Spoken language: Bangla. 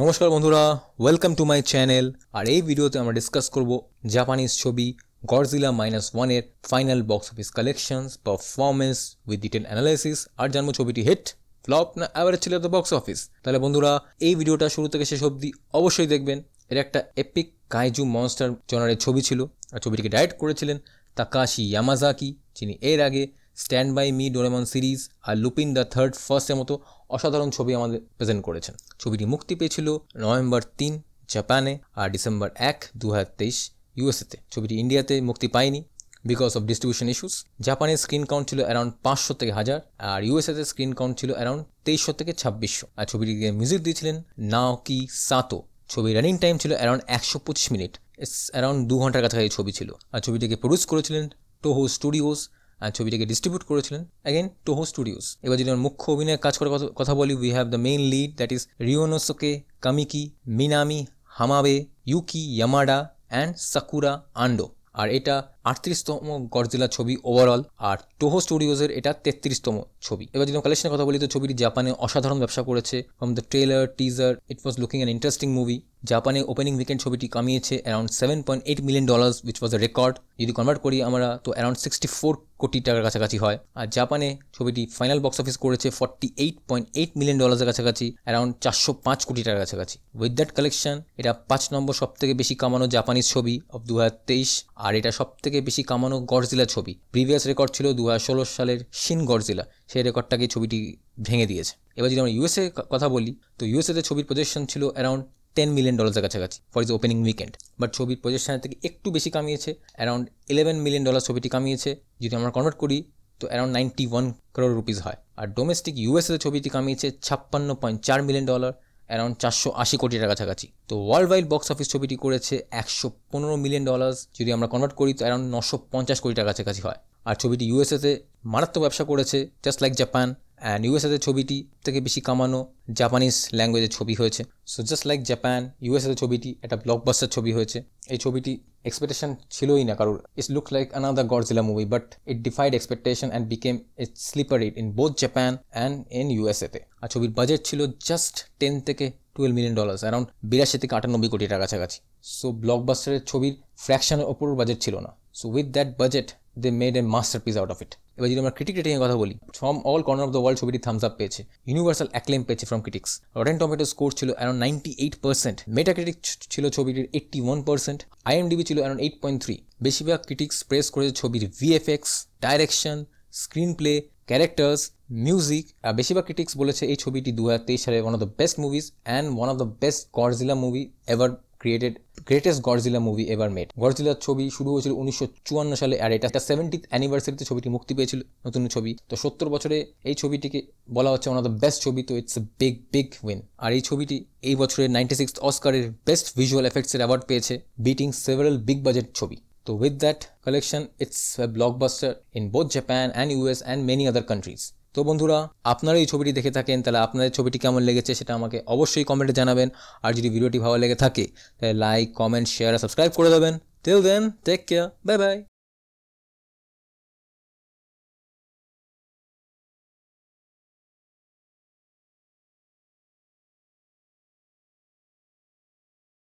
নমস্কার বন্ধুরা ওয়েলকাম টু মাই চ্যানেল আর এই ভিডিওতে আমরা ডিসকাস করব জাপানিজ ছবি গরজিলা মাইনাস ওয়ানের final box office collections performance with detail analysis আর জানবো ছবিটি হিট ফ্লপ না অ্যাভারেজ ছিল তো বক্স অফিস তাহলে বন্ধুরা এই ভিডিওটা শুরু থেকে শেষ অবধি অবশ্যই দেখবেন এটা একটা এপিক কাইজু মনস্টার জনারের ছবি ছিল আর ছবিটিকে ডাইরেক্ট করেছিলেন তাকাশি ইয়ামাজাকি যিনি এর আগে stand by me Doraemon series আর লুপিন দ্য থার্ড ফার্স্টের মতো অসাধারণ ছবি আমাদের প্রেজেন্ট করেছেন ছবিটি মুক্তি পেয়েছিল নভেম্বর তিন জাপানে আর ডিসেম্বর এক দু হাজার তেইশ ইউএসএতে ছবিটি ইন্ডিয়াতে মুক্তি পায়নি বিকজ অফ ডিস্ট্রিবিউশন ইস্যুস জাপানের স্ক্রিন কাউন্ট ছিল অ্যারাউন্ড পাঁচশো থেকে হাজার আর ইউএসএতে স্ক্রিন কাউন্ট ছিল অ্যারাউন্ড তেইশশো থেকে ছাব্বিশশো আর ছবিটিকে মিউজিক দিয়েছিলেন নাওকি সাতো ছবির রানিং টাইম ছিল অ্যারাউন্ড একশো পঁচিশ মিনিট অ্যারাউন্ড দু ঘন্টার কাছাকাছি ছবি ছিল আর ছবিটিকে প্রডিউস করেছিলেন টোহো স্টুডিওস ছবিটিকে ডিস্ট্রিবিউট করেছিলেন অ্যাগেন টোহো স্টুডিওস এবার যদি আমার মুখ্য অভিনয়ের কাজ করার কথা বলি we have the main lead that is Ryunosuke Kamiki Minami Hamabe Yuki Yamada and Sakura Ando আর এটা আটত্রিশতম গরজিলা ছবি ওভারঅল আর টোহো স্টুডিওজের এটা তেত্রিশতম ছবি এবার যদি কালেকশনের কথা বলি তো ছবিটি জাপানে অসাধারণ ব্যবসা করেছে from the trailer teaser it was looking an interesting movie জাপানে ওপেনিং উইকেন্ড ছবিটি কামিয়েছে around seven point eight million dollars which was a record যদি কনভার্ট করি আমরা তো অ্যারাউন্ড সিক্সটি ফোর কোটি টাকার কাছাকাছি হয় আর জাপানে ছবিটি ফাইনাল বক্স অফিস করেছে forty eight point eight million ডলার্সের কাছাকাছি অ্যারাউন্ড চারশো পাঁচ কোটি টাকার কাছাকাছি উইথ দ্যাট কালেকশন এটা পাঁচ নম্বর সবথেকে বেশি কামানো জাপানিজ ছবি অফ দু হাজার তেইশ আর এটা সবথেকে থেকে বেশি কামানো গডজিলা ছবি প্রিভিয়াস রেকর্ড ছিল দু সালের শিন গডজিলা সেই রেকর্ডটাকে ছবিটি ভেঙে দিয়েছে এবার যদি আমরা ইউএসএ কথা বলি তো ইউএসএতে ছবির প্রজেকশন ছিল অ্যারাউন্ড টেন মিলিয়ন ডলারের কাছাকাছি for is opening weekend but ছবির প্রজেকশনের থেকে একটু বেশি কামিয়েছে অ্যারাউন্ড ইলেভেন মিলিয়ন ডলার ছবিটি কামিয়েছে যদি আমরা কনভার্ট করি তো around ninety one crore rupees হয় আর ডোমেস্টিক ইউএসএ ছবিটি কামিয়েছে ছাপ্পান্ন পয়েন্ট চার মিলিয়ন ডলার অ্যারাউন্ড চারশো আশি কোটি টাকা কাছাকাছি তো ওয়ার্ল্ড ওয়াইড বক্স অফিস ছবিটি করেছে একশো পনেরো মিলিয়ন ডলার্স যদি আমরা কনভার্ট করি তো অ্যারাউন্ড নশো পঞ্চাশ কোটি টাকা কাছাকাছি হয় আর ছবিটি ইউএসএতে মারাত্মক ব্যবসা করেছে জাস্ট লাইক জাপান অ্যান্ড ইউএসএতে ছবিটি থেকে বেশি কামানো জাপানিজ ল্যাঙ্গুয়েজের ছবি হয়েছে সো জাস্ট লাইক জাপান ইউএসএতে ছবিটি একটা ব্লকবাস্টার ছবি হয়েছে এই ছবিটি এক্সপেকটেশন ছিলই না কারোর it's look like another Godzilla movie but it defied expectation and became it sleeper it in both Japan and in ইউএসএতে আর ছবির বাজেট ছিল জাস্ট টেন থেকে টুয়েলভ মিলিয়ন ডলার্স অ্যারাউন্ড বিরাশি থেকে আটানব্বই কোটি টাকা কাছাকাছি সো ব্লকবাস্টারের ছবির ফ্র্যাকশনের ওপর বাজেট ছিল না so with that budget they made a masterpiece out of it এবার যদি আমরা ক্রিটিক রেটিংয়ের কথা বলি from all corner of the world ছবিটি থামস আপ পেয়েছে ইউনিভার্সাল অ্যাক্লেম পেয়েছে from critics Rotten Tomato score ছিল around ninety eight percent Metacritic ছিল ছবিটির এইট্টি ওয়ান পার্সেন্ট আইএমডিবি ছিল অ্যারাউন্ড এইট পয়েন্ট থ্রি বেশিরভাগ ক্রিটিক্স প্রেস করেছে ছবির VFX direction screenplay characters music আর বেশিরভাগ ক্রিটিক্স বলেছে এই ছবিটি দু হাজার তেইশ সালে one of the best movies and one of the best Godzilla movie ever created greatest Godzilla movie ever made গরজিলার ছবি শুরু হয়েছিল উনিশশো সালে আর এটা সেভেন্টিথ অ্যানিভার্সারিতে ছবিটি মুক্তি পেয়েছিল নতুন ছবি তো সত্তর বছরে এই ছবিটিকে বলা হচ্ছে ওয়ান অফ দ্য বেস্ট ছবি তো it's a big big win আর এই ছবিটি এই বছরের নাইনটি সিক্স অস্কারের বেস্ট ভিজুয়াল এফেক্টসের অ্যাওয়ার্ড পেয়েছে বিটিং সেভারেল বিগ বাজেট ছবি তো with that collection it's a blockbuster in both Japan and US and many other countries তো বন্ধুরা আপনারা এই ছবিটি দেখে থাকেন তাহলে আপনাদের ছবিটি কেমন লেগেছে সেটা আমাকে অবশ্যই কমেন্টে জানাবেন আর যদি ভিডিওটি ভালো লেগে থাকে তাহলে লাইক কমেন্ট শেয়ার আর সাবস্ক্রাইব করে দেবেন till then take care bye by